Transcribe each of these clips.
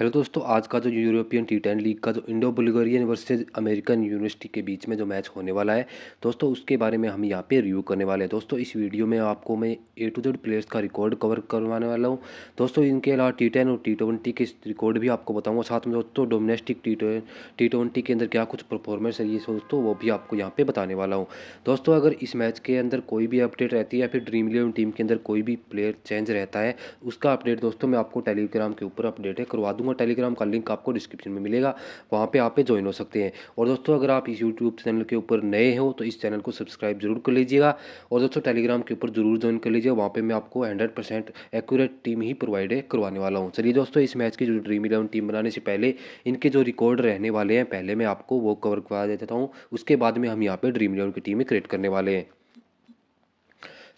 hello दोस्तों आज का जो यूरोपियन टी टेन लीग का जो Indo Bulgarian versus American university के बीच में जो मैच होने वाला है दोस्तों उसके बारे में हम यहाँ पे रिव्यू करने वाले हैं दोस्तों इस वीडियो में आपको मैं ए टू जेड प्लेयर्स का रिकॉर्ड कवर करवाने वाला हूँ दोस्तों इनके अलावा टी टेन और टी ट्वेंटी के रिकॉर्ड भी आपको बताऊँगा साथ में दोस्तों डोमेस्टिक टी टी ट्वेंटी के अंदर क्या कुछ परफॉर्मेंस है ये दोस्तों वो भी आपको यहाँ पर बताने वाला हूँ दोस्तों अगर इस मैच के अंदर कोई भी अपडेट रहती है या फिर ड्रीम इलेवन टीम के अंदर कोई भी प्लेयर चेंज रहता है उसका अपडेट दोस्तों मैं आपको टेलीग्राम के ऊपर अपडेट करवा दूँगा और टेलीग्राम का लिंक आपको डिस्क्रिप्शन में मिलेगा वहाँ पर आप ज्वाइन हो सकते हैं और दोस्तों अगर आप इस यूट्यूब चैनल के ऊपर नए हो तो इस चैनल को सब्सक्राइब जरूर कर लीजिएगा और दोस्तों टेलीग्राम के ऊपर जरूर ज्वाइन कर लीजिए वहाँ पर मैं आपको हंड्रेड परसेंट एक्यूरेट टीम ही प्रोवाइड करवाने वाला हूँ चलिए दोस्तों इस मैच की जो ड्रीम इलेवन टीम बनाने से पहले इनके जो रिकॉर्ड रहने वाले हैं पहले मैं आपको वो कवर करवा देता हूँ उसके बाद में हम यहाँ पर ड्रीम इलेवन की टीमें क्रिएट करने वाले हैं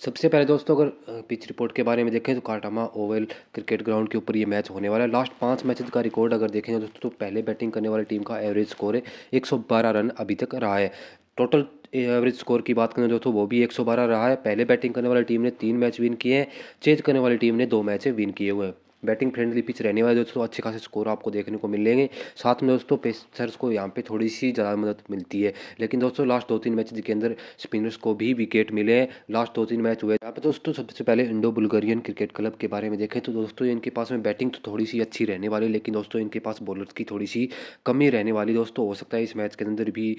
सबसे पहले दोस्तों अगर पिच रिपोर्ट के बारे में देखें तो काटामा ओवल क्रिकेट ग्राउंड के ऊपर ये मैच होने वाला है लास्ट पाँच मैचेस का रिकॉर्ड अगर देखें दोस्तों तो पहले बैटिंग करने वाली टीम का एवरेज स्कोर है एक रन अभी तक रहा है टोटल एवरेज स्कोर की बात करें दोस्तों वो भी 112 रहा है पहले बैटिंग करने वाली टीम ने तीन मैच विन किए हैं चेंज करने वाली टीम ने दो मैच विन किए हुए हैं बैटिंग फ्रेंडली पिच रहने वाले दोस्तों अच्छे खासे स्कोर आपको देखने को मिलेंगे साथ में दोस्तों पेसर्स को यहाँ पे थोड़ी सी ज़्यादा मदद मिलती है लेकिन दोस्तों लास्ट दो तीन मैच के अंदर स्पिनर्स को भी विकेट मिले हैं लास्ट दो तीन मैच हुए यहाँ पे दोस्तों सबसे पहले इंडो बुल्गारियन क्रिकेट क्लब के बारे में देखें तो दोस्तों इनके पास में बैटिंग तो थोड़ी सी अच्छी रहने वाली है लेकिन दोस्तों इनके पास बॉलर्स की थोड़ी सी कमी रहने वाली दोस्तों हो सकता है इस मैच के अंदर भी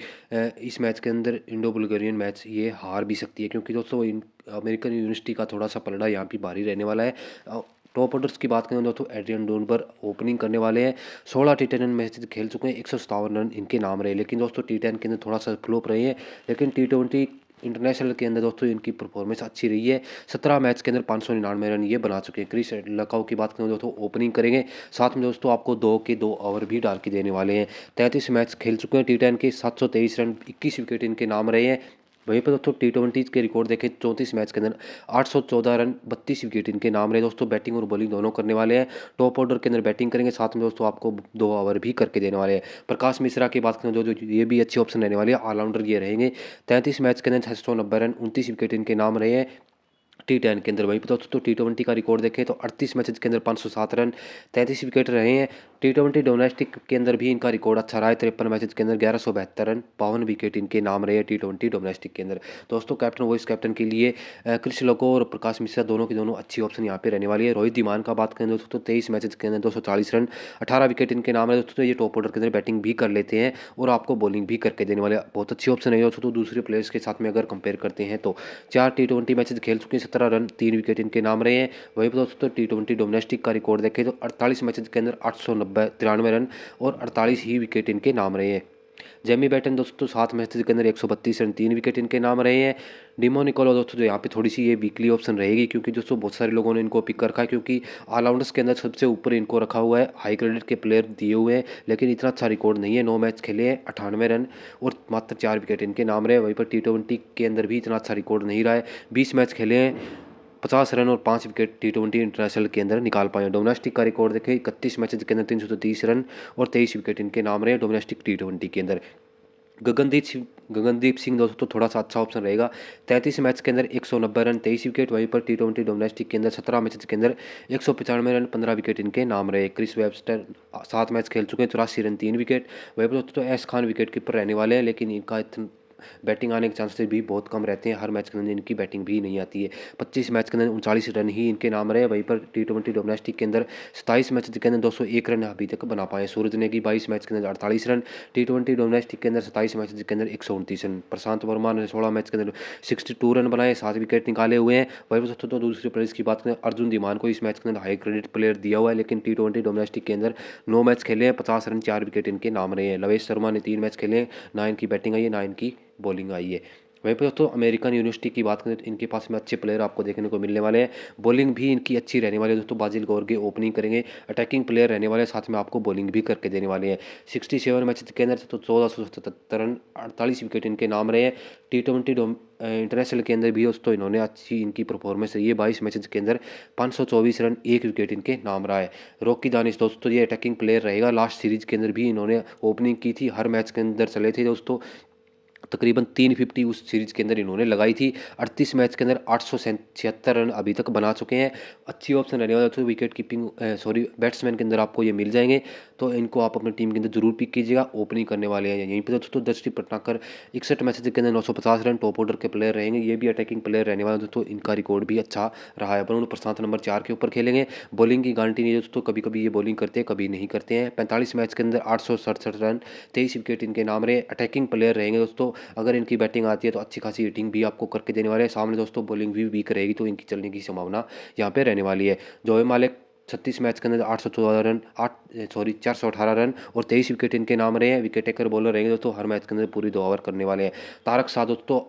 इस मैच के अंदर इंडो बुल्गारियन मैच ये हार भी सकती है क्योंकि दोस्तों इन अमेरिकन यूनिवर्सिटी का थोड़ा सा पलड़ा यहाँ पर भारी रहने वाला है टॉप ऑर्डर्स की बात करें तो दोस्तों एड्रियन डोनबर ओपनिंग करने वाले हैं सोलह टी टेन मैच खेल चुके हैं एक रन इनके नाम रहे लेकिन दोस्तों टी टेन के अंदर थोड़ा सा फ्लोप रहे हैं लेकिन टी ट्वेंटी इंटरनेशनल के अंदर दोस्तों इनकी परफॉर्मेंस अच्छी रही है सत्रह मैच के अंदर पाँच सौ निन्यानवे रन ये बना चुके हैं क्रिस लकाओ की बात करें तो दोस्तों ओपनिंग करेंगे साथ में दोस्तों आपको दो के दो ओवर भी डाल के देने वाले हैं तैंतीस मैच खेल चुके हैं टी टेन के सात सौ तेईस रन इक्कीस विकेट इनके नाम रहे हैं वहीं पर दोस्तों टी ट्वेंटी के रिकॉर्ड देखें चौंतीस मैच के अंदर आठ सौ चौदह रन बत्तीस विकेट इनके नाम रहे दोस्तों बैटिंग और बॉलिंग दोनों करने वाले हैं टॉप ऑर्डर के अंदर बैटिंग करेंगे साथ में दोस्तों आपको दो ओवर भी करके देने वाले हैं प्रकाश मिश्रा की बात करें जो तो जो ये भी अच्छी ऑप्शन रहने वाली है ऑलराउंडर ये रहेंगे तैंतीस मैच के अंदर छः सौ नब्बे रन उनतीस विकेट इनके नाम रहे हैं टी टेन के अंदर वहीं पर तो टी तो ट्वेंटी का रिकॉर्ड देखें तो अड़तीस मैचेज के अंदर पाँच सौ सात रन तैंतीस विकेट रहे हैं टी ट्वेंटी डोमेस्टिक के अंदर भी इनका रिकॉर्ड अच्छा रहा है तिरपन मैचेज के अंदर ग्यारह सौ बहत्तर रन बावन विकेट इनके नाम रहे हैं टी ट्वेंटी डोमेस्टिक के अंदर दोस्तों कैप्टन वॉइस कैप्टन के लिए कृष्ण लोको और प्रकाश मिश्रा दोनों के दोनों अच्छी ऑप्शन यहाँ पर रहने वाली है रोहित दीमान का बात करें दोस्तों तो तेईस मैचेज के अंदर दो सौ चालीस रन अठारह विकेट इनके नाम रहे दोस्तों तो ये टॉप ऑर्डर के अंदर बैटिंग भी कर लेते हैं और आपको बॉलिंग भी करके देने वाले बहुत अच्छी ऑप्शन है दोस्तों तो दूसरे प्लेयर्स के साथ में अगर कंपेयर करते हैं तो चार टी ट्वेंटी मैचेज खेल चुके हैं सत्रह रन तीन विकेट इनके नाम रहे हैं वहीं पर दोस्तों टी ट्वेंटी डोमेस्टिक का रिकॉर्ड देखें तो अड़तालीस मैचेज के अंदर आठ सौ नब्बे तिरानवे रन और अड़तालीस ही विकेट इनके नाम रहे हैं जेमी बैटन दोस्तों सात मैच के अंदर एक सौ बत्तीस रन तीन विकेट इनके नाम रहे हैं डिमो निकोलो दोस्तों जो यहाँ पे थोड़ी सी ये वीकली ऑप्शन रहेगी क्योंकि दोस्तों बहुत सारे लोगों ने इनको पिक कर रखा है क्योंकि ऑलराउंडर्स के अंदर सबसे ऊपर इनको रखा हुआ है हाई क्रेडिट के प्लेयर दिए हुए हैं लेकिन इतना अच्छा रिकॉर्ड नहीं है नौ मैच खेले हैं अठानवे रन और मात्र चार विकेट इनके नाम रहे वहीं पर टी ट्वेंटी के अंदर भी इतना अच्छा रिकॉर्ड नहीं रहा है बीस मैच खेले हैं पचास रन और पाँच विकेट टी ट्वेंटी इंटरनेशनल के अंदर निकाल पाए डोमेस्टिक का रिकॉर्ड देखें इकतीस मैचेज के अंदर तीन सौ तीस रन और तेईस विकेट इनके नाम रहे डोमेस्टिक टी ट्वेंटी के अंदर गगनदीप सिंह गगनदीप सिंह दोस्तों तो थोड़ा सा अच्छा ऑप्शन रहेगा तैंतीस मैच के अंदर एक सौ नब्बे रन तेईस विकेट वहीं पर टी ट्वेंटी डोमेस्टिक के अंदर सत्रह मैच के अंदर एक सौ पचानवे रन पंद्रह विकेट इनके नाम रहे क्रिस वेबस्टर सात मैच खेल चुके हैं चौरासी रन तीन विकेट वहीं पर दोस्तों तो एस खान विकेट कीपर रहने वाले हैं लेकिन इनका इतना बैटिंग आने के चांसेस भी बहुत कम रहते हैं हर मैच के अंदर इनकी बैटिंग भी नहीं आती है पच्चीस मैच के अंदर उनचालीस रन ही इनके नाम रहे वहीं पर टी ट्वेंटी डोमेस्टिक के अंदर सत्ताईस मैच के अंदर दो सौ एक रन अभी तक बना पाए सूरज ने की बाईस मैच के अंदर अड़तालीस रन टी ट्वेंटी डोमेस्टिक के अंदर सत्ताईस मैच के अंदर एक सौ उनतीस रन प्रशांत वर्मा ने सोलह मैच के अंदर सिक्सटी टू रन बनाए सात विकेट निकाले हुए हैं वहीं पर सबसे तो दूसरे प्लेयर्स की बात करें अर्जुन दीमान को इस मैच के अंदर हाई क्रेडिट प्लेयर दिया हुआ है लेकिन टी ट्वेंटी डोमेस्टिक के अंदर नौ मैच खेले हैं पचास रन चार विकेट इनके नाम रहे हैं लवेश शर्मा ने तीन मैच खेले हैं ना इनकी बैटिंग आई है ना इनकी बॉलिंग आई है वहीं पर दोस्तों अमेरिकन यूनिवर्सिटी की बात करें तो इनके पास में अच्छे प्लेयर आपको देखने को मिलने वाले हैं बॉलिंग भी इनकी अच्छी रहने वाली है दोस्तों बाजिल गौरगे ओपनिंग करेंगे अटैकिंग प्लेयर रहने वाले हैं साथ में आपको बॉलिंग भी करके देने वाले हैं सिक्सटी सेवन मैच के अंदर तो चौदह सौ सतहत्तर रन अड़तालीस विकेट इनके नाम रहे हैं टी ट्वेंटी इंटरनेशनल के अंदर भी दोस्तों इन्होंने अच्छी इनकी परफॉर्मेंस रही है बाईस मैचेज के अंदर पाँच सौ चौबीस रन एक विकेट इनके नाम रहा है रोकी दानिश दोस्तों ये अटैकिंग प्लेयर रहेगा लास्ट सीरीज के अंदर भी इन्होंने ओपनिंग की थी हर मैच के अंदर चले थे दोस्तों तकरीबन तीन फिफ्टी उस सीरीज़ के अंदर इन्होंने लगाई थी अड़तीस मैच के अंदर आठ सौ छिहत्तर रन अभी तक बना चुके हैं अच्छी ऑप्शन रहने वाले थे विकेट कीपिंग सॉरी बैट्समैन के अंदर आपको ये मिल जाएंगे तो इनको आप अपनी टीम के अंदर जरूर पिक कीजिएगा ओपनिंग करने वाले हैं यहीं पर तो दोस्तों दृष्टि पटनाकर इकसठ मैचेज के अंदर नौ रन टॉप ऑर्डर के प्लेयर रहेंगे ये भी अटैकिंग प्लेयर रहने वाले दोस्तों इनका रिकॉर्ड भी अच्छा रहा है पर उन्होंने प्रशांत नंबर चार के ऊपर खेलेंगे बॉलिंग की गारंटी नहीं दोस्तों कभी कभी ये बॉलिंग करते हैं कभी नहीं करते हैं पैंतालीस मैच के अंदर आठ रन तेईस विकेट इनके नाम रहे अटैकिंग प्लेयर रहेंगे दोस्तों अगर इनकी बैटिंग आती है तो अच्छी खासी हिटिंग भी आपको करके देने वाले हैं सामने दोस्तों बॉलिंग भी वीक रहेगी तो इनकी चलने की संभावना यहाँ पर रहने वाली है जोए मालिक छत्तीस मैच के अंदर आठ सौ चौदह रन आठ सॉरी चार सौ अठारह रन और तेईस विकेट इनके नाम रहे हैं विकेट टेकर बॉलर रहेंगे दोस्तों हर मैच के अंदर पूरी दो ओवर करने वाले हैं तारक शाह दोस्तों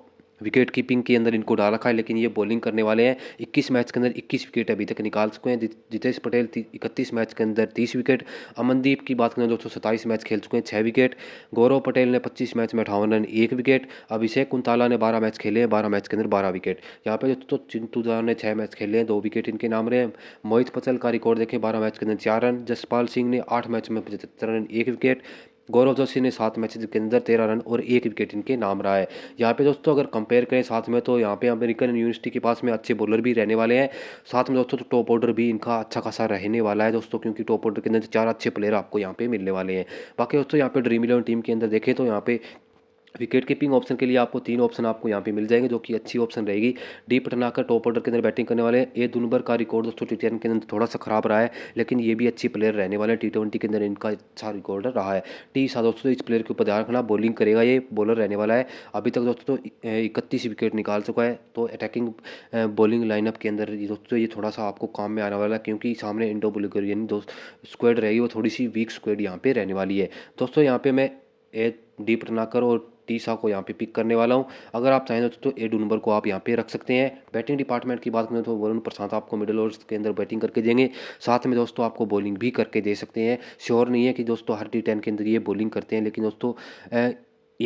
विकेट कीपिंग के अंदर इनको डाल रखा है लेकिन ये बॉलिंग करने वाले हैं 21 मैच के अंदर 21 विकेट अभी तक निकाल चुके हैं जितेश पटेल इकतीस मैच के अंदर 30 विकेट अमनदीप की बात करें दोस्तों सत्ताईस मैच खेल चुके हैं छः विकेट गौरव पटेल ने 25 मैच में अठावन रन एक विकेट अभिषेक कुंताला ने बारह मैच खेले हैं बारह मैच के अंदर बारह विकेट यहाँ पर दोस्तों चिंतू दार ने छः मैच खेले हैं दो विकेट इनके नाम रहे हैं मोहित पचल का रिकॉर्ड देखें बारह मैच के अंदर चार रन जसपाल सिंह ने आठ मैच में पचहत्तर रन एक विकेट गौरव जोशी ने सात मैचेज के अंदर तेरह रन और एक विकेट इनके नाम रहा है यहाँ पे दोस्तों अगर कंपेयर करें साथ में तो यहाँ पे अमेरिकन यूनिवर्सिटी के पास में अच्छे बॉलर भी रहने वाले हैं साथ में दोस्तों तो टॉप ऑर्डर भी इनका अच्छा खासा रहने वाला है दोस्तों क्योंकि टॉप ऑर्डर के अंदर चार अच्छे प्लेयर आपको यहाँ पे मिलने वाले हैं बाकी दोस्तों यहाँ पे ड्रीम इलेवन टीम के अंदर देखें तो यहाँ पे विकेट कीपिंग ऑप्शन के लिए आपको तीन ऑप्शन आपको यहाँ पे मिल जाएंगे जो कि अच्छी ऑप्शन रहेगी डी पटनाकर टॉप ऑर्डर के अंदर बैटिंग करने वाले ए दुनबर का रिकॉर्ड दोस्तों टी के अंदर थोड़ा सा खराब रहा है लेकिन ये भी अच्छी प्लेयर रहने वाले हैं टी ट्वेंटी के अंदर इनका अच्छा रिकॉर्ड रहा है टी सा दोस्तों इस प्लेयर के ऊपर ध्यान रखना बॉलिंग करेगा ये बॉलर रहने वाला है अभी तक दोस्तों इकतीस विकेट निकाल चुका है तो अटैकिंग बॉलिंग लाइनअप के अंदर दोस्तों ये थोड़ा सा आपको काम में आने वाला है क्योंकि सामने इंडो बुल्गेरियन दोस्त स्क्वेड रहेगी वो थोड़ी सी वीक स्क्वेड यहाँ पे रहने वाली है दोस्तों यहाँ पर मैं ए डी पटनाकर और तीसा को यहाँ पे पिक करने वाला हूँ अगर आप चाहें तो डू तो नंबर को आप यहाँ पे रख सकते हैं बैटिंग डिपार्टमेंट की बात करें तो वरुण प्रसाद आपको मिडिल ओवर्स के अंदर बैटिंग करके देंगे साथ में दोस्तों आपको बॉलिंग भी करके दे सकते हैं श्योर नहीं है कि दोस्तों हर टी टेन के अंदर ये बॉलिंग करते हैं लेकिन दोस्तों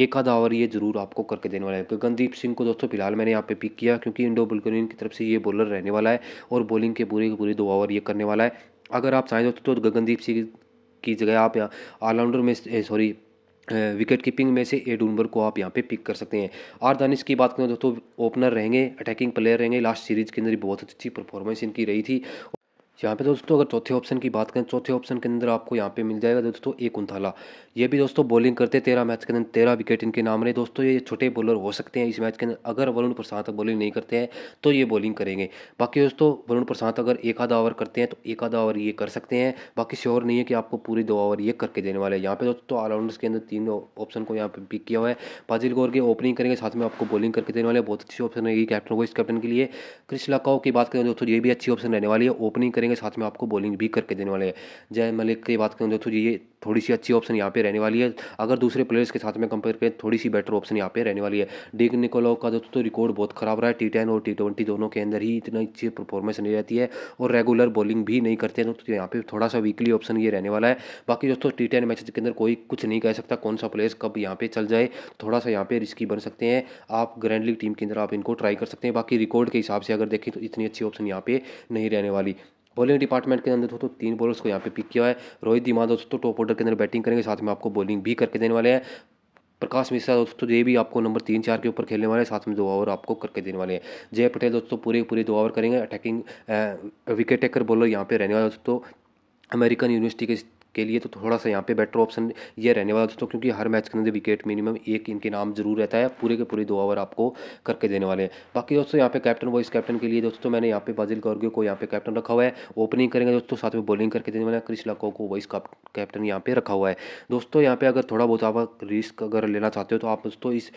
एक आधा ओवर ये जरूर आपको करके देने वाला है गगनदीप सिंह को दोस्तों फिलहाल मैंने यहाँ पे पिक किया क्योंकि इंडो बुलगरीन की तरफ से ये बॉलर रहने वाला है और बॉलिंग के पूरे के पूरे दो ओवर ये करने वाला है अगर आप चाहें दोस्तों तो गगनदीप सिंह की जगह आप ऑलराउंडर में सॉरी विकेट कीपिंग में से ए उनबर को आप यहाँ पे पिक कर सकते हैं आर दानिश की बात करें दोस्तों ओपनर रहेंगे अटैकिंग प्लेयर रहेंगे लास्ट सीरीज के अंदर बहुत अच्छी परफॉर्मेंस इनकी रही थी यहाँ पे दोस्तों अगर चौथे ऑप्शन की बात करें चौथे ऑप्शन के अंदर आपको यहाँ पे मिल जाएगा दोस्तों एक उन्थाला ये भी दोस्तों बॉलिंग करते तेरह मैच के अंदर तेरह विकेट इनके नाम रहे दोस्तों ये छोटे बॉलर हो सकते हैं इस मैच के अंदर अगर वरुण प्रसाद बॉलिंग नहीं करते हैं तो ये बॉलिंग करेंगे बाकी दोस्तों वरुण प्रसाद अगर एक आधा ओवर करते हैं तो एक आधा ओवर ये कर सकते हैं बाकी श्योर नहीं है कि आपको पूरी दो ओवर ये करके देने वाले हैं यहाँ पे दोस्तों ऑलराउंडर्स के अंदर तीन ऑप्शन को यहाँ पे पिक किया हुआ है फाजिल गौर के ओपनिंग करेंगे साथ में आपको बॉलिंग करके देने वाले बहुत अच्छी ऑप्शन रहेगी कैप्टन इस कैप्टन के लिए क्रिश लाकाओ की बात करें दोस्तों ये भी अच्छी ऑप्शन रहने वाली है ओपनिंग करेंगे करेंगे साथ में आपको बॉलिंग भी करके देने वाले हैं जय मलिक की बात करें दोस्तों ये थोड़ी सी अच्छी ऑप्शन यहाँ पे रहने वाली है अगर दूसरे प्लेयर्स के साथ में कंपेयर करें थोड़ी सी बेटर ऑप्शन यहाँ पे रहने वाली है डिग निकोलो का दोस्तों रिकॉर्ड तो बहुत खराब रहा है टी टेन और टी ट्वेंटी दोनों के अंदर ही इतना अच्छी परफॉर्मेंस नहीं रहती है और रेगुलर बॉलिंग भी नहीं करते हैं तो यहाँ पे थोड़ा सा वीकली ऑप्शन ये रहने वाला है बाकी दोस्तों टी टेन मैच के अंदर कोई कुछ नहीं कह सकता कौन सा प्लेयर्स कब यहाँ पे चल जाए थोड़ा सा यहाँ पे रिस्की बन सकते हैं आप ग्रैंड लीग टीम के अंदर आप इनको ट्राई कर सकते हैं बाकी रिकॉर्ड के हिसाब से अगर देखें तो इतनी अच्छी ऑप्शन यहाँ पे नहीं रहने वाली बॉलिंग डिपार्टमेंट के अंदर दोस्तों तो तीन बॉलर्स को यहाँ पे पिक किया है रोहित दिमा दोस्तों टॉप ऑर्डर के अंदर बैटिंग करेंगे साथ में आपको बॉलिंग भी करके देने वाले हैं प्रकाश मिश्रा दोस्तों ये भी आपको नंबर तीन चार के ऊपर खेलने वाले हैं साथ में दो ओवर आपको करके देने वाले हैं जय पटेल दोस्तों पूरे पूरे दो ओवर करेंगे अटैकिंग विकेट टेकर बॉलर यहाँ पे रहने वाले दोस्तों अमेरिकन यूनिवर्सिटी के के लिए तो थोड़ा सा यहाँ पे बेटर ऑप्शन ये रहने वाला दोस्तों क्योंकि हर मैच के अंदर विकेट मिनिमम एक इनके नाम जरूर रहता है पूरे के पूरे दो ओवर आपको करके देने वाले हैं बाकी दोस्तों यहाँ पे कैप्टन वाइस कैप्टन के लिए दोस्तों मैंने यहाँ पे बाजिल गौरगे को यहाँ पे कैप्टन रखा हुआ है ओपनिंग करेंगे दोस्तों साथ में बॉलिंग करके देने वाले क्रिश लाको को वाइस कैप्टन यहाँ पे रखा हुआ है दोस्तों यहाँ पे अगर थोड़ा बहुत आप रिस्क अगर लेना चाहते हो तो आप दोस्तों इस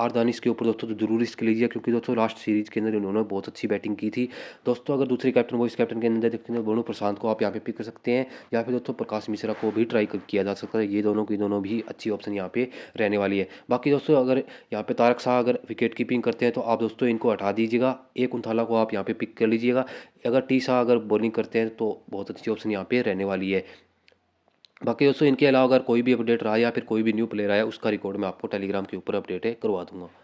आर दानिश के ऊपर दोस्तों तो जरूर रिस्क लीजिए क्योंकि दोस्तों लास्ट सीरीज के अंदर इन्होंने बहुत अच्छी बैटिंग की थी दोस्तों अगर दूसरे कैप्टन इस कैप्टन के अंदर देखते हैं वरुण तो प्रशांत को आप यहाँ पे पिक कर सकते हैं या फिर दोस्तों प्रकाश मिश्रा को भी ट्राई किया जा सकता है ये दोनों की दोनों भी अच्छी ऑप्शन यहाँ पे रहने वाली है बाकी दोस्तों अगर यहाँ पे तारक शाह अगर विकेट कीपिंग करते हैं तो आप दोस्तों इनको हटा दीजिएगा एक उन्थाला को आप यहाँ पे पिक कर लीजिएगा अगर टी शाह अगर बॉलिंग करते हैं तो बहुत अच्छी ऑप्शन यहाँ पे रहने वाली है बाकी दोस्तों इनके अलावा अगर कोई भी अपडेट रहा या फिर कोई भी न्यू प्लेयर आया उसका रिकॉर्ड मैं आपको टेलीग्राम के ऊपर अपडेट करवा दूंगा